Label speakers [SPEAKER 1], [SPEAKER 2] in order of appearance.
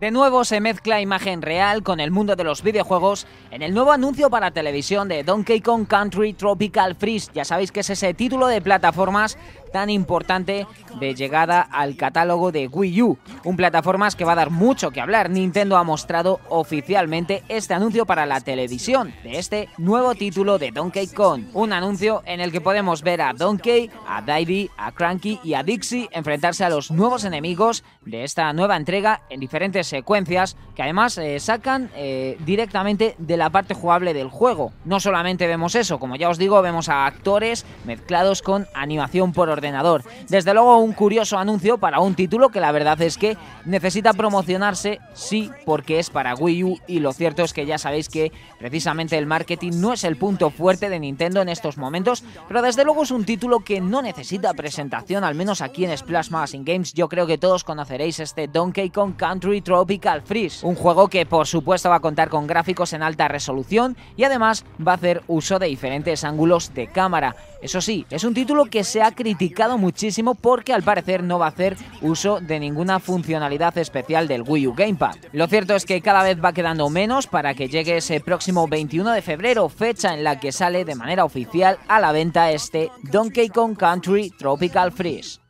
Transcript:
[SPEAKER 1] De nuevo se mezcla imagen real con el mundo de los videojuegos en el nuevo anuncio para televisión de Donkey Kong Country Tropical Freeze. Ya sabéis que es ese título de plataformas tan importante de llegada al catálogo de Wii U, un plataformas que va a dar mucho que hablar. Nintendo ha mostrado oficialmente este anuncio para la televisión de este nuevo título de Donkey Kong, un anuncio en el que podemos ver a Donkey, a Diddy, a Cranky y a Dixie enfrentarse a los nuevos enemigos de esta nueva entrega en diferentes secuencias que además eh, sacan eh, directamente de la parte jugable del juego. No solamente vemos eso, como ya os digo, vemos a actores mezclados con animación por orden desde luego un curioso anuncio para un título que la verdad es que necesita promocionarse, sí, porque es para Wii U y lo cierto es que ya sabéis que precisamente el marketing no es el punto fuerte de Nintendo en estos momentos, pero desde luego es un título que no necesita presentación, al menos aquí en Splash Magazine Games. Yo creo que todos conoceréis este Donkey Kong Country Tropical Freeze, un juego que por supuesto va a contar con gráficos en alta resolución y además va a hacer uso de diferentes ángulos de cámara. Eso sí, es un título que se ha criticado muchísimo porque al parecer no va a hacer uso de ninguna funcionalidad especial del Wii U Gamepad. Lo cierto es que cada vez va quedando menos para que llegue ese próximo 21 de febrero, fecha en la que sale de manera oficial a la venta este Donkey Kong Country Tropical Freeze.